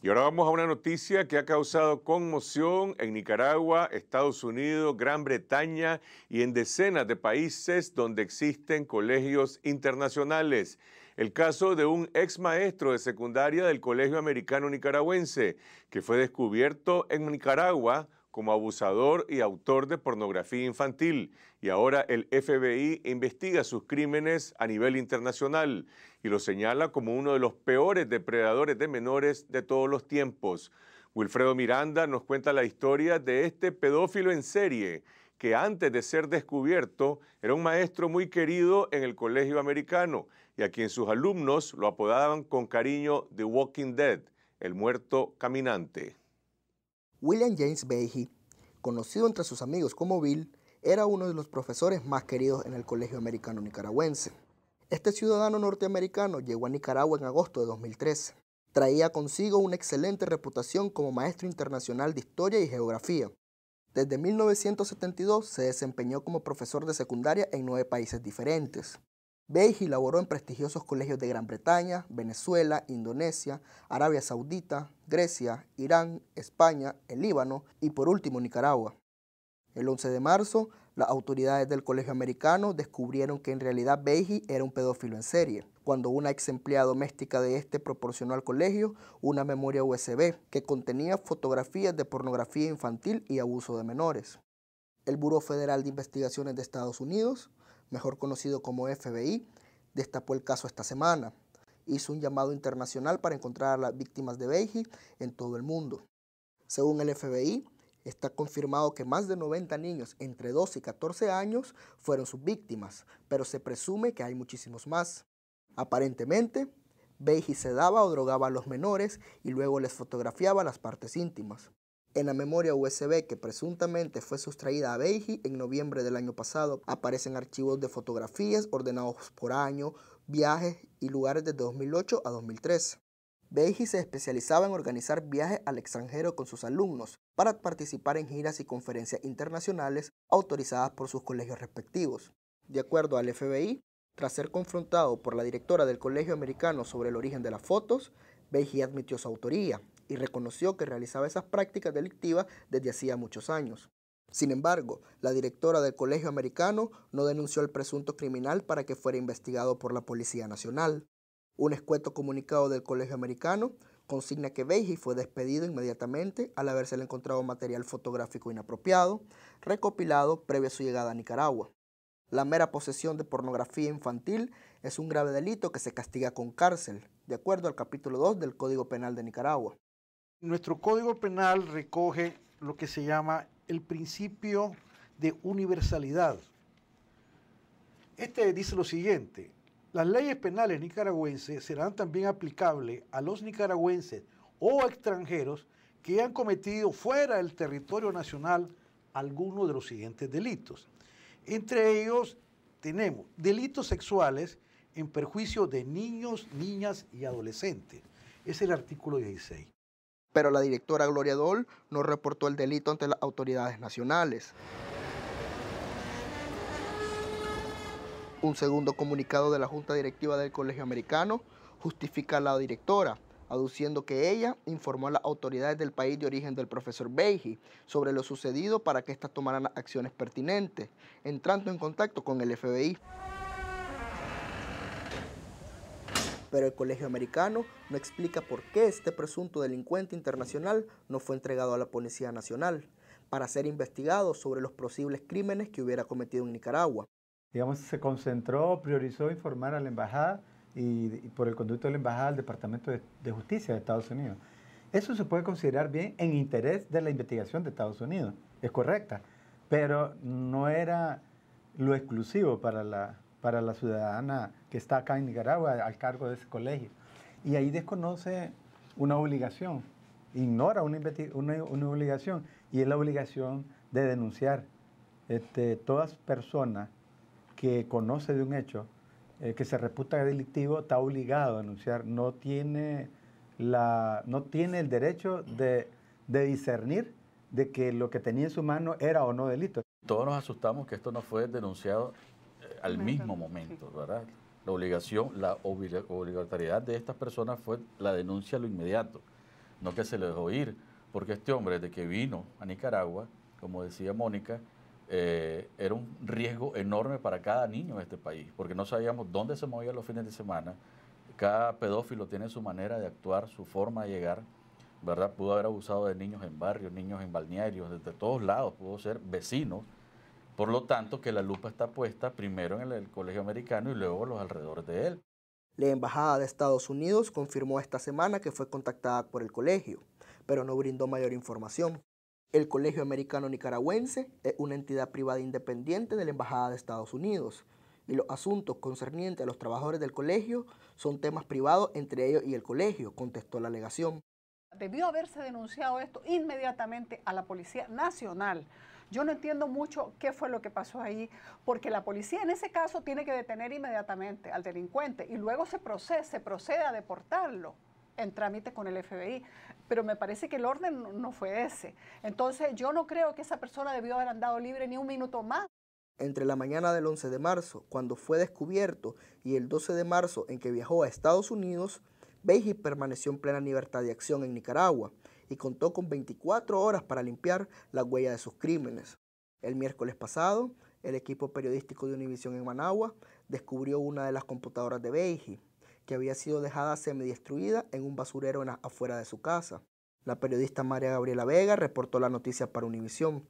Y ahora vamos a una noticia que ha causado conmoción en Nicaragua, Estados Unidos, Gran Bretaña y en decenas de países donde existen colegios internacionales. El caso de un ex maestro de secundaria del Colegio Americano Nicaragüense, que fue descubierto en Nicaragua como abusador y autor de pornografía infantil y ahora el FBI investiga sus crímenes a nivel internacional y lo señala como uno de los peores depredadores de menores de todos los tiempos. Wilfredo Miranda nos cuenta la historia de este pedófilo en serie que antes de ser descubierto era un maestro muy querido en el colegio americano y a quien sus alumnos lo apodaban con cariño The Walking Dead, el muerto caminante. William James Behe, conocido entre sus amigos como Bill, era uno de los profesores más queridos en el Colegio Americano Nicaragüense. Este ciudadano norteamericano llegó a Nicaragua en agosto de 2013. Traía consigo una excelente reputación como maestro internacional de historia y geografía. Desde 1972 se desempeñó como profesor de secundaria en nueve países diferentes. Beji laboró en prestigiosos colegios de Gran Bretaña, Venezuela, Indonesia, Arabia Saudita, Grecia, Irán, España, el Líbano y por último Nicaragua. El 11 de marzo, las autoridades del Colegio Americano descubrieron que en realidad Beji era un pedófilo en serie, cuando una ex empleada doméstica de este proporcionó al colegio una memoria USB que contenía fotografías de pornografía infantil y abuso de menores. El Buró Federal de Investigaciones de Estados Unidos mejor conocido como FBI, destapó el caso esta semana. Hizo un llamado internacional para encontrar a las víctimas de Beijing en todo el mundo. Según el FBI, está confirmado que más de 90 niños entre 12 y 14 años fueron sus víctimas, pero se presume que hay muchísimos más. Aparentemente, Beijing sedaba o drogaba a los menores y luego les fotografiaba las partes íntimas. En la memoria USB que presuntamente fue sustraída a Beiji en noviembre del año pasado aparecen archivos de fotografías ordenados por año, viajes y lugares de 2008 a 2013. Beiji se especializaba en organizar viajes al extranjero con sus alumnos para participar en giras y conferencias internacionales autorizadas por sus colegios respectivos. De acuerdo al FBI, tras ser confrontado por la directora del Colegio Americano sobre el origen de las fotos, Beiji admitió su autoría, y reconoció que realizaba esas prácticas delictivas desde hacía muchos años. Sin embargo, la directora del Colegio Americano no denunció al presunto criminal para que fuera investigado por la Policía Nacional. Un escueto comunicado del Colegio Americano consigna que Beiji fue despedido inmediatamente al haberse encontrado material fotográfico inapropiado, recopilado previo a su llegada a Nicaragua. La mera posesión de pornografía infantil es un grave delito que se castiga con cárcel, de acuerdo al capítulo 2 del Código Penal de Nicaragua. Nuestro Código Penal recoge lo que se llama el principio de universalidad. Este dice lo siguiente, las leyes penales nicaragüenses serán también aplicables a los nicaragüenses o extranjeros que hayan cometido fuera del territorio nacional alguno de los siguientes delitos. Entre ellos tenemos delitos sexuales en perjuicio de niños, niñas y adolescentes. Es el artículo 16 pero la directora Gloria Doll no reportó el delito ante las autoridades nacionales. Un segundo comunicado de la Junta Directiva del Colegio Americano justifica a la directora, aduciendo que ella informó a las autoridades del país de origen del profesor Beiji sobre lo sucedido para que éstas tomaran acciones pertinentes, entrando en contacto con el FBI. pero el Colegio Americano no explica por qué este presunto delincuente internacional no fue entregado a la Policía Nacional para ser investigado sobre los posibles crímenes que hubiera cometido en Nicaragua. Digamos, se concentró, priorizó informar a la embajada y, por el conducto de la embajada al Departamento de, Justicia de Estados Unidos. Eso se puede considerar bien en interés de la investigación de Estados Unidos, es correcta, pero no era lo exclusivo para la, para la ciudadana que está acá en Nicaragua al cargo de ese colegio. Y ahí desconoce una obligación, ignora una, una, obligación, y es la obligación de denunciar. Este, todas personas que conoce de un hecho eh, que se reputa delictivo está obligado a denunciar, no tiene, la, no tiene el derecho de, de discernir de que lo que tenía en su mano era o no delito. Todos nos asustamos que esto no fue denunciado eh, al mismo momento, ¿verdad? La obligación, la obligatoriedad de estas personas fue la denuncia a lo inmediato, no que se les dejó ir, porque este hombre, desde que vino a Nicaragua, como decía Mónica, eh, era un riesgo enorme para cada niño de este país, porque no sabíamos dónde se movía los fines de semana. Cada pedófilo tiene su manera de actuar, su forma de llegar, ¿verdad? Pudo haber abusado de niños en barrios, niños en balnearios, desde todos lados, pudo ser vecinos por lo tanto, que la lupa está puesta primero en el Colegio Americano y luego los alrededores de él. La Embajada de Estados Unidos confirmó esta semana que fue contactada por el colegio, pero no brindó mayor información. El Colegio Americano Nicaragüense es una entidad privada independiente de la Embajada de Estados Unidos y los asuntos concernientes a los trabajadores del colegio son temas privados entre ellos y el colegio, contestó la alegación. Debió haberse denunciado esto inmediatamente a la Policía Nacional yo no entiendo mucho qué fue lo que pasó ahí, porque la policía en ese caso tiene que detener inmediatamente al delincuente y luego se, procede, a deportarlo en trámite con el FBI, pero me parece que el orden no fue ese. Entonces yo no creo que esa persona debió haber andado libre ni un minuto más. Entre la mañana del 11 de marzo, cuando fue descubierto, y el 12 de marzo, en que viajó a Estados Unidos, Beji permaneció en plena libertad de acción en Nicaragua, y contó con 24 horas para limpiar la huella de sus crímenes. El miércoles pasado, el equipo periodístico de Univision en Managua descubrió una de las computadoras de Beiji, que había sido dejada semidestruida en un basurero afuera de su casa. La periodista María Gabriela Vega reportó la noticia para Univisión.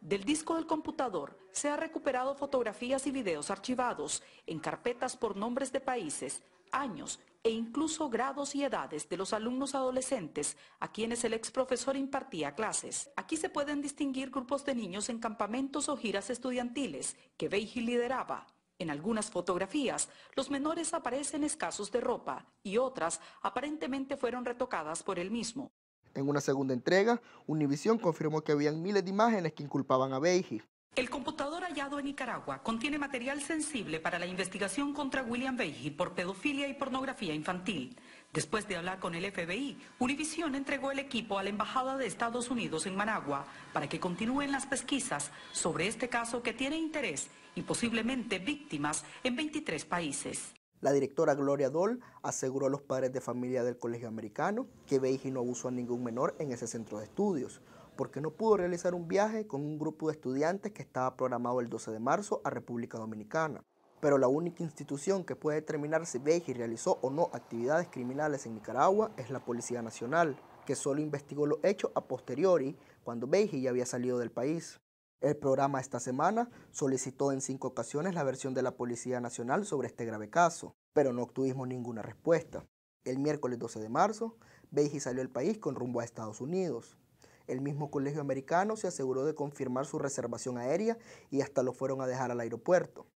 Del disco del computador se han recuperado fotografías y videos archivados en carpetas por nombres de países, años e incluso grados y edades de los alumnos adolescentes a quienes el ex profesor impartía clases. Aquí se pueden distinguir grupos de niños en campamentos o giras estudiantiles que Beiji lideraba. En algunas fotografías, los menores aparecen escasos de ropa y otras aparentemente fueron retocadas por él mismo. En una segunda entrega, Univision confirmó que habían miles de imágenes que inculpaban a Beiji. El computador hallado en Nicaragua contiene material sensible para la investigación contra William Beige por pedofilia y pornografía infantil. Después de hablar con el FBI, Univision entregó el equipo a la Embajada de Estados Unidos en Managua para que continúen las pesquisas sobre este caso que tiene interés y posiblemente víctimas en 23 países. La directora Gloria Doll aseguró a los padres de familia del Colegio Americano que Beige no abusó a ningún menor en ese centro de estudios porque no pudo realizar un viaje con un grupo de estudiantes que estaba programado el 12 de marzo a República Dominicana. Pero la única institución que puede determinar si Beji realizó o no actividades criminales en Nicaragua es la Policía Nacional, que solo investigó los hechos a posteriori cuando Beji ya había salido del país. El programa esta semana solicitó en cinco ocasiones la versión de la Policía Nacional sobre este grave caso, pero no obtuvimos ninguna respuesta. El miércoles 12 de marzo, Beji salió del país con rumbo a Estados Unidos. El mismo colegio americano se aseguró de confirmar su reservación aérea y hasta lo fueron a dejar al aeropuerto.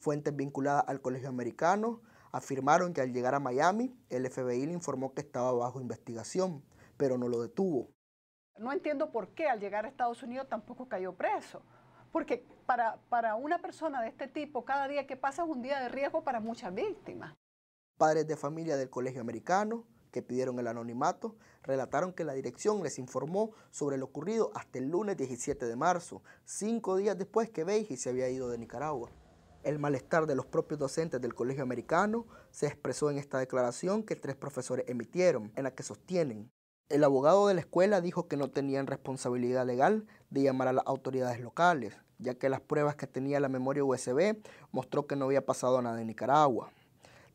Fuentes vinculadas al colegio americano afirmaron que al llegar a Miami, el FBI le informó que estaba bajo investigación, pero no lo detuvo. No entiendo por qué al llegar a Estados Unidos tampoco cayó preso, porque para, para una persona de este tipo, cada día que pasa es un día de riesgo para muchas víctimas. Padres de familia del colegio americano, que pidieron el anonimato, relataron que la dirección les informó sobre lo ocurrido hasta el lunes 17 de marzo, cinco días después que Beiji se había ido de Nicaragua. El malestar de los propios docentes del Colegio Americano se expresó en esta declaración que tres profesores emitieron, en la que sostienen. El abogado de la escuela dijo que no tenían responsabilidad legal de llamar a las autoridades locales, ya que las pruebas que tenía la memoria USB mostró que no había pasado nada en Nicaragua.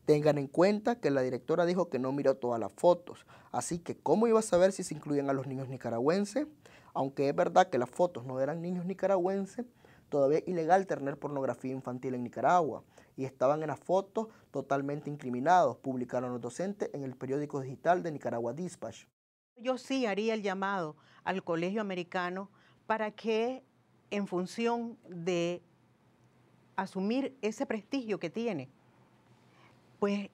Tengan en cuenta que la directora dijo que no miró todas las fotos, así que ¿cómo iba a saber si se incluían a los niños nicaragüenses? Aunque es verdad que las fotos no eran niños nicaragüenses, todavía es ilegal tener pornografía infantil en Nicaragua y estaban en las fotos totalmente incriminados, publicaron los docentes en el periódico digital de Nicaragua Dispatch. Yo sí haría el llamado al Colegio Americano para que en función de asumir ese prestigio que tiene, pues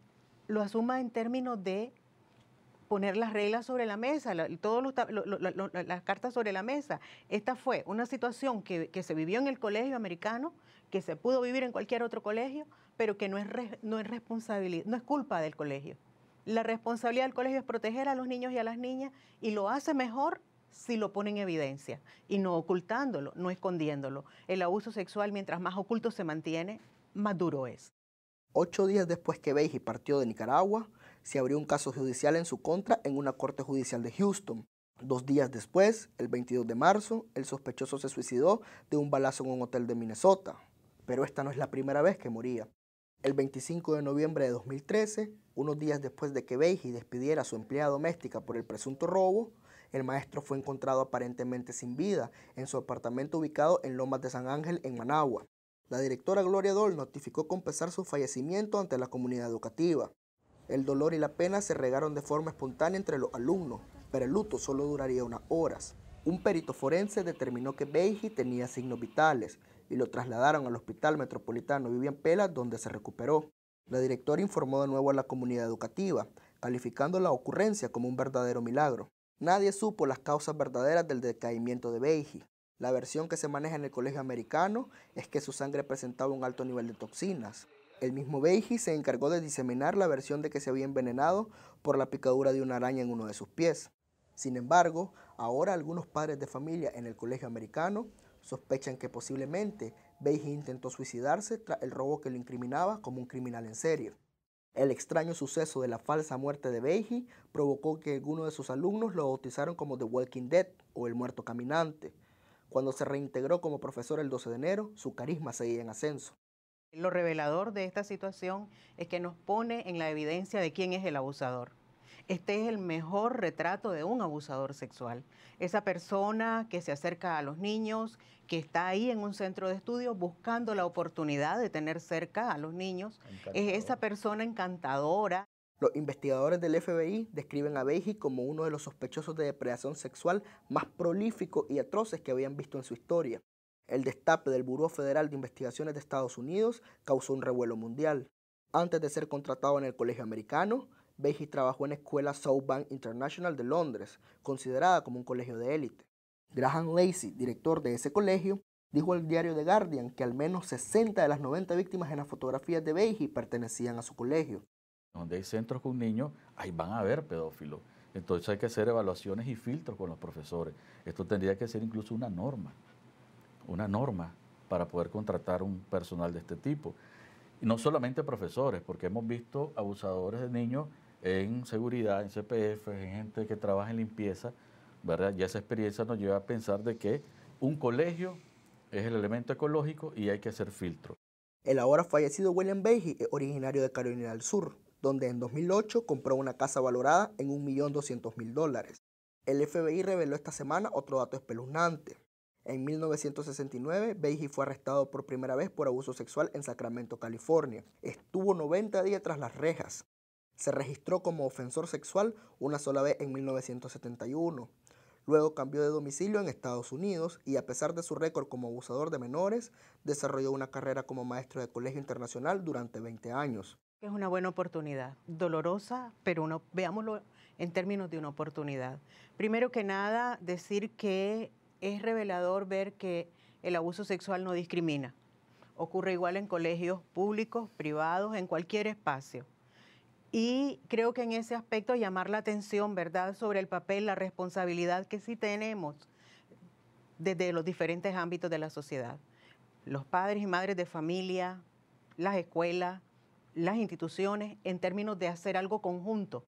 lo asuma en términos de poner las reglas sobre la mesa, todas las cartas sobre la mesa. Esta fue una situación que, se vivió en el colegio americano, que se pudo vivir en cualquier otro colegio, pero que no es, no es responsabilidad, no es culpa del colegio. La responsabilidad del colegio es proteger a los niños y a las niñas y lo hace mejor si lo pone en evidencia y no ocultándolo, no escondiéndolo. El abuso sexual, mientras más oculto se mantiene, más duro es. Ocho días después que Beige partió de Nicaragua, se abrió un caso judicial en su contra en una corte judicial de Houston. Dos días después, el 22 de marzo, el sospechoso se suicidó de un balazo en un hotel de Minnesota. Pero esta no es la primera vez que moría. El 25 de noviembre de 2013, unos días después de que Beige despidiera a su empleada doméstica por el presunto robo, el maestro fue encontrado aparentemente sin vida en su apartamento ubicado en Lomas de San Ángel, en Managua. La directora Gloria Dol notificó con pesar su fallecimiento ante la comunidad educativa. El dolor y la pena se regaron de forma espontánea entre los alumnos, pero el luto solo duraría unas horas. Un perito forense determinó que Beiji tenía signos vitales y lo trasladaron al Hospital Metropolitano Vivian Pela, donde se recuperó. La directora informó de nuevo a la comunidad educativa, calificando la ocurrencia como un verdadero milagro. Nadie supo las causas verdaderas del decaimiento de Beiji. La versión que se maneja en el colegio americano es que su sangre presentaba un alto nivel de toxinas. El mismo Beiji se encargó de diseminar la versión de que se había envenenado por la picadura de una araña en uno de sus pies. Sin embargo, ahora algunos padres de familia en el colegio americano sospechan que posiblemente Beiji intentó suicidarse tras el robo que lo incriminaba como un criminal en serie. El extraño suceso de la falsa muerte de Beiji provocó que algunos de sus alumnos lo bautizaron como The Walking Dead o el muerto caminante. Cuando se reintegró como profesor el 12 de enero, su carisma seguía en ascenso. Lo revelador de esta situación es que nos pone en la evidencia de quién es el abusador. Este es el mejor retrato de un abusador sexual. Esa persona que se acerca a los niños, que está ahí en un centro de estudios buscando la oportunidad de tener cerca a los niños, es esa persona encantadora los investigadores del FBI describen a Beijing como uno de los sospechosos de depredación sexual más prolífico y atroces que habían visto en su historia. El destape del Buró Federal de Investigaciones de Estados Unidos causó un revuelo mundial. Antes de ser contratado en el Colegio Americano, Beijing trabajó en la escuela Bank International de Londres, considerada como un colegio de élite. Graham Lacey, director de ese colegio, dijo al diario The Guardian que al menos 60 de las 90 víctimas en las fotografías de Beijing pertenecían a su colegio donde hay centros con niños, ahí van a haber pedófilos. Entonces hay que hacer evaluaciones y filtros con los profesores. Esto tendría que ser incluso una norma, una norma para poder contratar un personal de este tipo. Y no solamente profesores, porque hemos visto abusadores de niños en seguridad, en CPF, en gente que trabaja en limpieza, ¿verdad? Y esa experiencia nos lleva a pensar de que un colegio es el elemento ecológico y hay que hacer filtro. El ahora fallecido William Beige originario de Carolina del Sur donde en 2008 compró una casa valorada en 1.200.000 dólares. El FBI reveló esta semana otro dato espeluznante. En 1969, Beige fue arrestado por primera vez por abuso sexual en Sacramento, California. Estuvo 90 días tras las rejas. Se registró como ofensor sexual una sola vez en 1971. Luego cambió de domicilio en Estados Unidos y a pesar de su récord como abusador de menores, desarrolló una carrera como maestro de colegio internacional durante 20 años. Es una buena oportunidad, dolorosa, pero uno, veámoslo en términos de una oportunidad. Primero que nada, decir que es revelador ver que el abuso sexual no discrimina. Ocurre igual en colegios públicos, privados, en cualquier espacio. Y creo que en ese aspecto llamar la atención, ¿verdad?, sobre el papel, la responsabilidad que sí tenemos desde los diferentes ámbitos de la sociedad. Los padres y madres de familia, las escuelas, las instituciones en términos de hacer algo conjunto.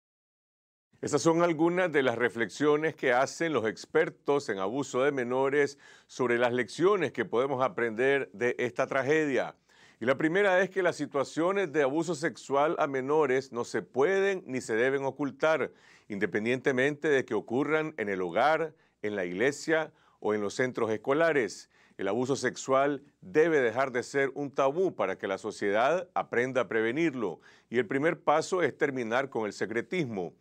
Esas son algunas de las reflexiones que hacen los expertos en abuso de menores sobre las lecciones que podemos aprender de esta tragedia. Y la primera es que las situaciones de abuso sexual a menores no se pueden ni se deben ocultar, independientemente de que ocurran en el hogar, en la iglesia o en los centros escolares. El abuso sexual debe dejar de ser un tabú para que la sociedad aprenda a prevenirlo y el primer paso es terminar con el secretismo.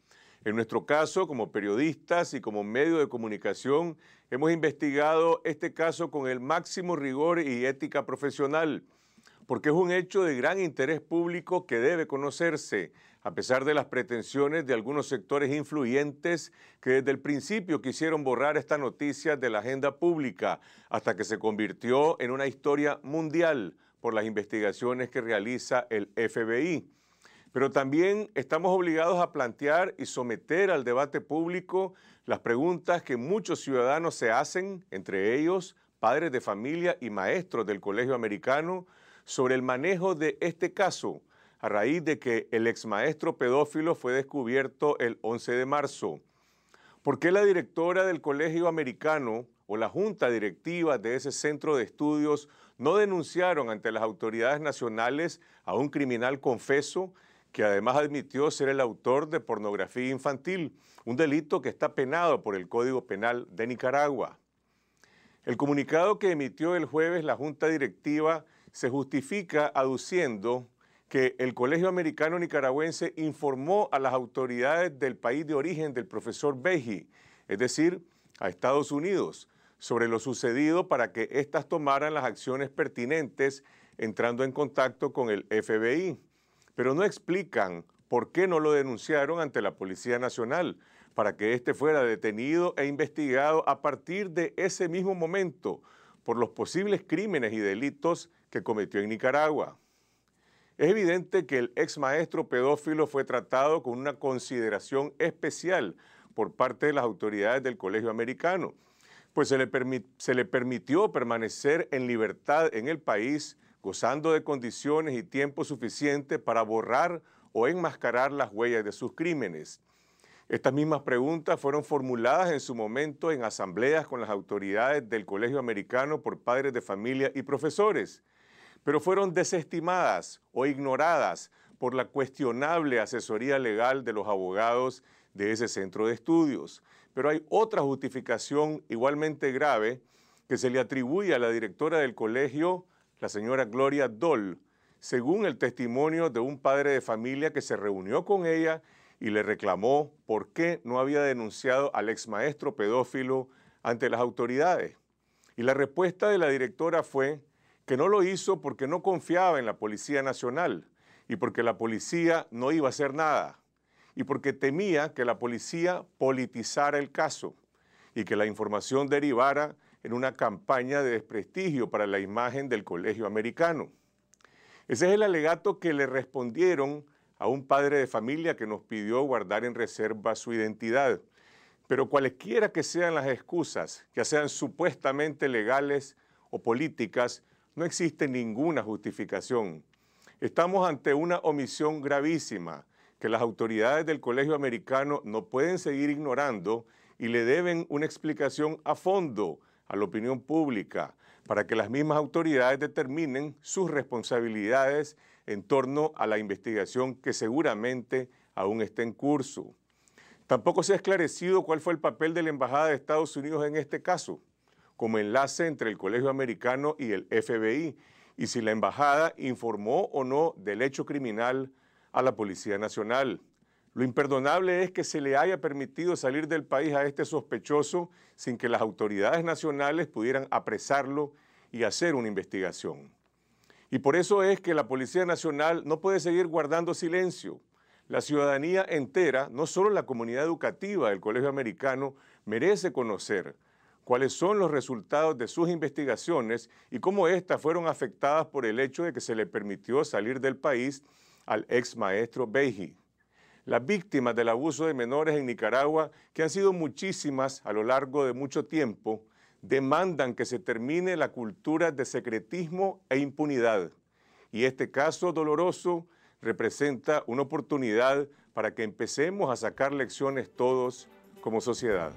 En nuestro caso, como periodistas y como medio de comunicación, hemos investigado este caso con el máximo rigor y ética profesional, porque es un hecho de gran interés público que debe conocerse, a pesar de las pretensiones de algunos sectores influyentes que desde el principio quisieron borrar esta noticia de la agenda pública, hasta que se convirtió en una historia mundial por las investigaciones que realiza el FBI. Pero también estamos obligados a plantear y someter al debate público las preguntas que muchos ciudadanos se hacen, entre ellos padres de familia y maestros del Colegio Americano, sobre el manejo de este caso a raíz de que el exmaestro pedófilo fue descubierto el 11 de marzo. ¿Por qué la directora del Colegio Americano o la junta directiva de ese centro de estudios no denunciaron ante las autoridades nacionales a un criminal confeso que además admitió ser el autor de pornografía infantil, un delito que está penado por el Código Penal de Nicaragua. El comunicado que emitió el jueves la Junta Directiva se justifica aduciendo que el Colegio Americano Nicaragüense informó a las autoridades del país de origen del profesor Beji, es decir, a Estados Unidos, sobre lo sucedido para que éstas tomaran las acciones pertinentes entrando en contacto con el FBI. Pero no explican por qué no lo denunciaron ante la Policía Nacional, para que éste fuera detenido e investigado a partir de ese mismo momento por los posibles crímenes y delitos que cometió en Nicaragua. Es evidente que el ex maestro pedófilo fue tratado con una consideración especial por parte de las autoridades del Colegio Americano, pues se le, permitió permanecer en libertad en el país, gozando de condiciones y tiempo suficiente para borrar o enmascarar las huellas de sus crímenes. Estas mismas preguntas fueron formuladas en su momento en asambleas con las autoridades del Colegio Americano por padres de familia y profesores pero fueron desestimadas o ignoradas por la cuestionable asesoría legal de los abogados de ese centro de estudios. Pero hay otra justificación igualmente grave que se le atribuye a la directora del colegio, la señora Gloria Doll, según el testimonio de un padre de familia que se reunió con ella y le reclamó por qué no había denunciado al ex maestro pedófilo ante las autoridades. Y la respuesta de la directora fue que no lo hizo porque no confiaba en la Policía Nacional y porque la policía no iba a hacer nada y porque temía que la policía politizara el caso y que la información derivara en una campaña de desprestigio para la imagen del colegio americano. Ese es el alegato que le respondieron a un padre de familia que nos pidió guardar en reserva su identidad. Pero cualesquiera que sean las excusas, ya sean supuestamente legales o políticas, no existe ninguna justificación. Estamos ante una omisión gravísima que las autoridades del Colegio Americano no pueden seguir ignorando y le deben una explicación a fondo a la opinión pública para que las mismas autoridades determinen sus responsabilidades en torno a la investigación que seguramente aún está en curso. Tampoco se ha esclarecido cuál fue el papel de la Embajada de Estados Unidos en este caso como enlace entre el Colegio Americano y el FBI y si la embajada informó o no del hecho criminal a la Policía Nacional. Lo imperdonable es que se le haya permitido salir del país a este sospechoso sin que las autoridades nacionales pudieran apresarlo y hacer una investigación. Y por eso es que la Policía Nacional no puede seguir guardando silencio. La ciudadanía entera, no solo la comunidad educativa del Colegio Americano, merece conocer cuáles son los resultados de sus investigaciones y cómo éstas fueron afectadas por el hecho de que se le permitió salir del país al ex maestro Beji. Las víctimas del abuso de menores en Nicaragua, que han sido muchísimas a lo largo de mucho tiempo, demandan que se termine la cultura de secretismo e impunidad. Y este caso doloroso representa una oportunidad para que empecemos a sacar lecciones todos como sociedad.